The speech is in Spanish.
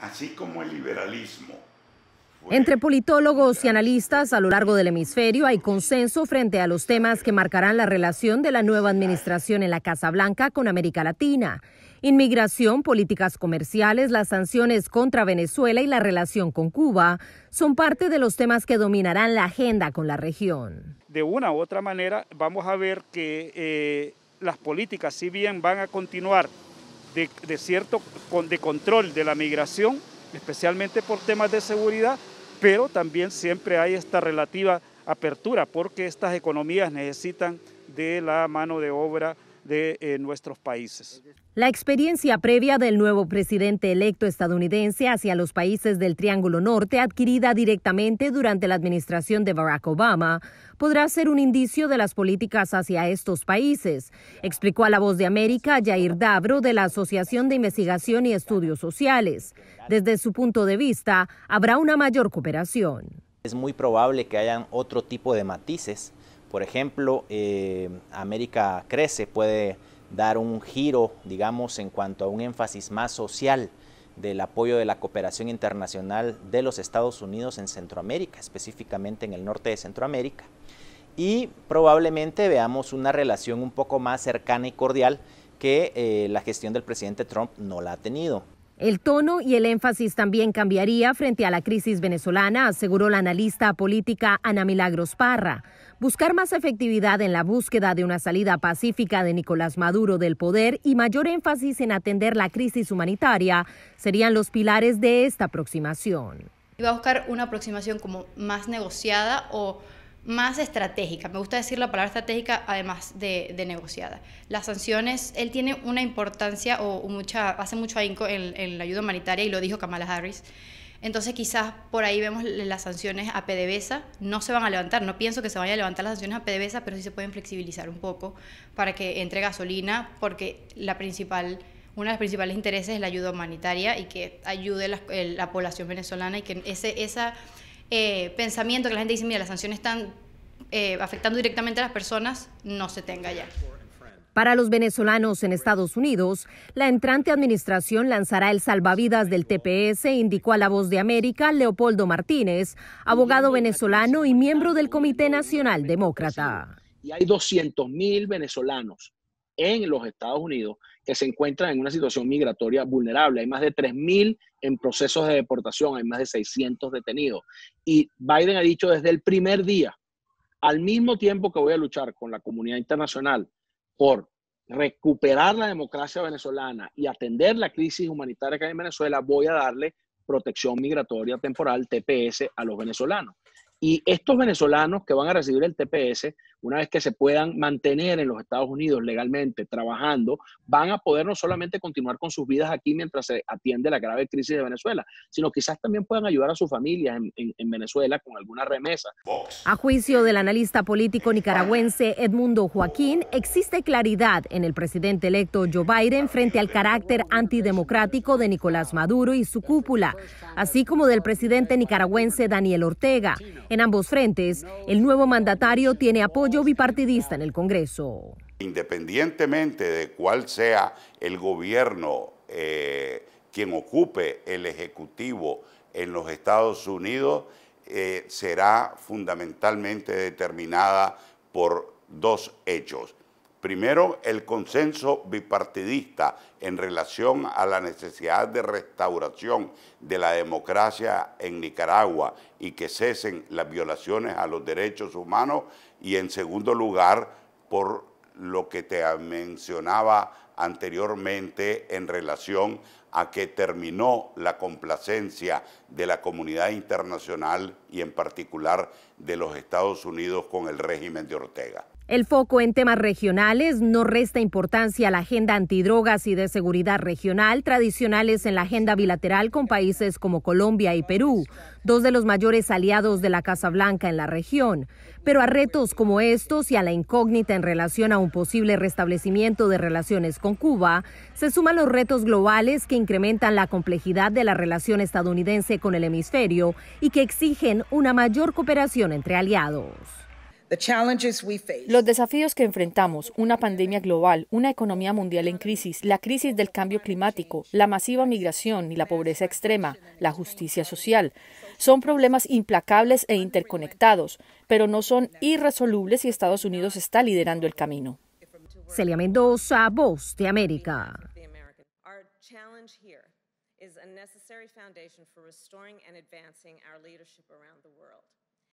así como el liberalismo. Entre politólogos y analistas a lo largo del hemisferio hay consenso frente a los temas que marcarán la relación de la nueva administración en la Casa Blanca con América Latina. Inmigración, políticas comerciales, las sanciones contra Venezuela y la relación con Cuba son parte de los temas que dominarán la agenda con la región. De una u otra manera vamos a ver que eh, las políticas, si bien van a continuar de, cierto de control de la migración, especialmente por temas de seguridad, pero también siempre hay esta relativa apertura porque estas economías necesitan de la mano de obra de eh, nuestros países. La experiencia previa del nuevo presidente electo estadounidense hacia los países del Triángulo Norte, adquirida directamente durante la administración de Barack Obama, podrá ser un indicio de las políticas hacia estos países, explicó a la voz de América Jair Dabro de la Asociación de Investigación y Estudios Sociales. Desde su punto de vista, habrá una mayor cooperación. Es muy probable que hayan otro tipo de matices por ejemplo, eh, América Crece puede dar un giro, digamos, en cuanto a un énfasis más social del apoyo de la cooperación internacional de los Estados Unidos en Centroamérica, específicamente en el norte de Centroamérica. Y probablemente veamos una relación un poco más cercana y cordial que eh, la gestión del presidente Trump no la ha tenido. El tono y el énfasis también cambiaría frente a la crisis venezolana, aseguró la analista política Ana Milagros Parra. Buscar más efectividad en la búsqueda de una salida pacífica de Nicolás Maduro del poder y mayor énfasis en atender la crisis humanitaria serían los pilares de esta aproximación. Iba a buscar una aproximación como más negociada o más estratégica. Me gusta decir la palabra estratégica además de, negociada. Las sanciones, él tiene una importancia o, mucha, hace mucho ahínco en, la ayuda humanitaria y lo dijo Kamala Harris. Entonces quizás por ahí vemos las sanciones a PDVSA, no se van a levantar, no pienso que se vayan a levantar las sanciones a PDVSA, pero sí se pueden flexibilizar un poco para que entre gasolina, porque la principal uno de los principales intereses es la ayuda humanitaria y que ayude la, la población venezolana y que ese, esa, eh, pensamiento que la gente dice, mira, las sanciones están eh, afectando directamente a las personas, no se tenga ya. Para los venezolanos en Estados Unidos, la entrante administración lanzará el salvavidas del TPS, indicó a la voz de América Leopoldo Martínez, abogado venezolano y miembro del Comité Nacional Demócrata. Y hay 200.000 mil venezolanos en los Estados Unidos que se encuentran en una situación migratoria vulnerable. Hay más de 3.000 en procesos de deportación, hay más de 600 detenidos. Y Biden ha dicho desde el primer día, al mismo tiempo que voy a luchar con la comunidad internacional por recuperar la democracia venezolana y atender la crisis humanitaria que hay en Venezuela, voy a darle protección migratoria temporal, TPS, a los venezolanos. Y estos venezolanos que van a recibir el TPS una vez que se puedan mantener en los Estados Unidos legalmente trabajando, van a poder no solamente continuar con sus vidas aquí mientras se atiende la grave crisis de Venezuela, sino quizás también puedan ayudar a sus familias en, Venezuela con alguna remesa. A juicio del analista político nicaragüense Edmundo Joaquín, existe claridad en el presidente electo Joe Biden frente al carácter antidemocrático de Nicolás Maduro y su cúpula, así como del presidente nicaragüense Daniel Ortega. En ambos frentes, el nuevo mandatario tiene apoyo yo bipartidista en el Congreso. Independientemente de cuál sea el gobierno eh, quien ocupe el Ejecutivo en los Estados Unidos, eh, será fundamentalmente determinada por dos hechos. Primero, el consenso bipartidista en relación a la necesidad de restauración de la democracia en Nicaragua y que cesen las violaciones a los derechos humanos. Y en segundo lugar, por lo que te mencionaba anteriormente en relación a que terminó la complacencia de la comunidad internacional y en particular de los Estados Unidos con el régimen de Ortega. El foco en temas regionales no resta importancia a la agenda antidrogas y de seguridad regional tradicionales en la agenda bilateral con países como Colombia y Perú, dos de los mayores aliados de la Casa Blanca en la región. Pero a retos como estos y a la incógnita en relación a un posible restablecimiento de relaciones con Cuba, se suman los retos globales que incrementan la complejidad de la relación estadounidense con el hemisferio y que exigen una mayor cooperación entre aliados. Los desafíos que enfrentamos, una pandemia global, una economía mundial en crisis, la crisis del cambio climático, la masiva migración y la pobreza extrema, la justicia social, son problemas implacables e interconectados, pero no son irresolubles y Estados Unidos está liderando el camino. Celia Mendoza, Voz de América.